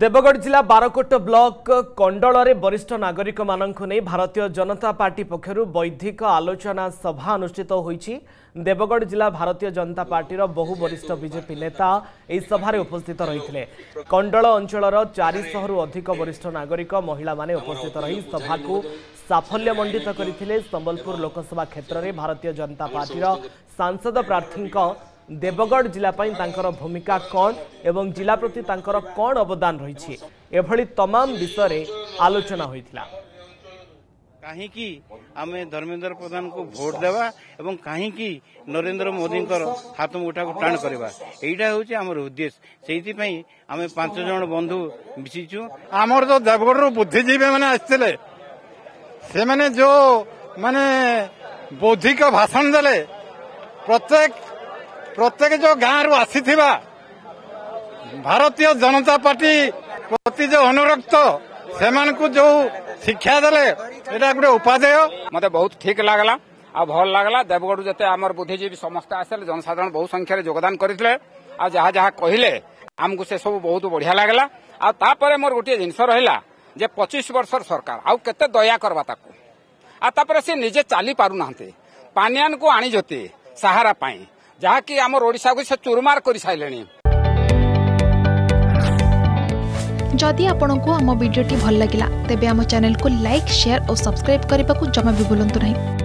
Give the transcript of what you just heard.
ଦେବଗଡ଼ ଜିଲ୍ଲା ବାରକୋଟ ବ୍ଲକ କଣ୍ଡଳରେ ବରିଷ୍ଠ ନାଗରିକମାନଙ୍କୁ ନେଇ ଭାରତୀୟ ଜନତା ପାର୍ଟି ପକ୍ଷରୁ ବୈଧିକ ଆଲୋଚନା ସଭା ଅନୁଷ୍ଠିତ ହୋଇଛି ଦେବଗଡ଼ ଜିଲ୍ଲା ଭାରତୀୟ ଜନତା ପାର୍ଟିର ବହୁ ବରିଷ୍ଠ ବିଜେପି ନେତା ଏହି ସଭାରେ ଉପସ୍ଥିତ ରହିଥିଲେ କଣ୍ଡଳ ଅଞ୍ଚଳର ଚାରିଶହରୁ ଅଧିକ ବରିଷ୍ଠ ନାଗରିକ ମହିଳାମାନେ ଉପସ୍ଥିତ ରହି ସଭାକୁ ସାଫଲ୍ୟ ମଣ୍ଡିତ କରିଥିଲେ ସମ୍ବଲପୁର ଲୋକସଭା କ୍ଷେତ୍ରରେ ଭାରତୀୟ ଜନତା ପାର୍ଟିର ସାଂସଦ ପ୍ରାର୍ଥୀଙ୍କ দেবগড় জেলা তাঁর ভূমিকা কণ এবং জেলা প্রতি তাঁর কণ অবদান রয়েছে এভাবে তমাম বিষয়ে আলোচনা হয়েছিল কাহিকি আমি ধর্মেন্দ্র প্রধানকে ভোট দেবা এবং কাহিকি নরেন্দ্র মোদীঙ্কর হাত মুঠাকে টাণ করা এইটা হচ্ছে আমার উদ্দেশ্য সেইপাই আমি পাঁচ জন বন্ধু মিশিছু আমার তো দেবগড় বুদ্ধিজীবী মানে আসলে সে মানে যে মানে বৌদ্ধিক ভাষণ দেলে প্রত্যেক ପ୍ରତ୍ୟେକ ଯେଉଁ ଗାଁରୁ ଆସିଥିବା ଭାରତୀୟ ଜନତା ପାର୍ଟି ପ୍ରତି ଯେଉଁ ଅନୁରକ୍ତ ସେମାନଙ୍କୁ ଯେଉଁ ଶିକ୍ଷା ଦେଲେ ଏଇଟା ଗୋଟେ ଉପାଦେୟ ମୋତେ ବହୁତ ଠିକ୍ ଲାଗିଲା ଆଉ ଭଲ ଲାଗିଲା ଦେବଗଡ଼ରୁ ଯେତେ ଆମର ବୁଦ୍ଧିଜୀବୀ ସମସ୍ତେ ଆସିଲେ ଜନସାଧାରଣ ବହୁ ସଂଖ୍ୟାରେ ଯୋଗଦାନ କରିଥିଲେ ଆଉ ଯାହା ଯାହା କହିଲେ ଆମକୁ ସେସବୁ ବହୁତ ବଢ଼ିଆ ଲାଗିଲା ଆଉ ତାପରେ ମୋର ଗୋଟିଏ ଜିନିଷ ରହିଲା ଯେ ପଚିଶ ବର୍ଷର ସରକାର ଆଉ କେତେ ଦୟା କରବା ତାକୁ ଆଉ ତାପରେ ସେ ନିଜେ ଚାଲି ପାରୁନାହାନ୍ତି ପାନିଆନକୁ ଆଣିଛନ୍ତି ସାହାରା ପାଇଁ जहाँकि को चूरमार कर सारे जदि आपण को आम भिडी भल लगा तेब चेल को लाइक सेयार और सब्सक्राइब करने को जमा भी बुलां नहीं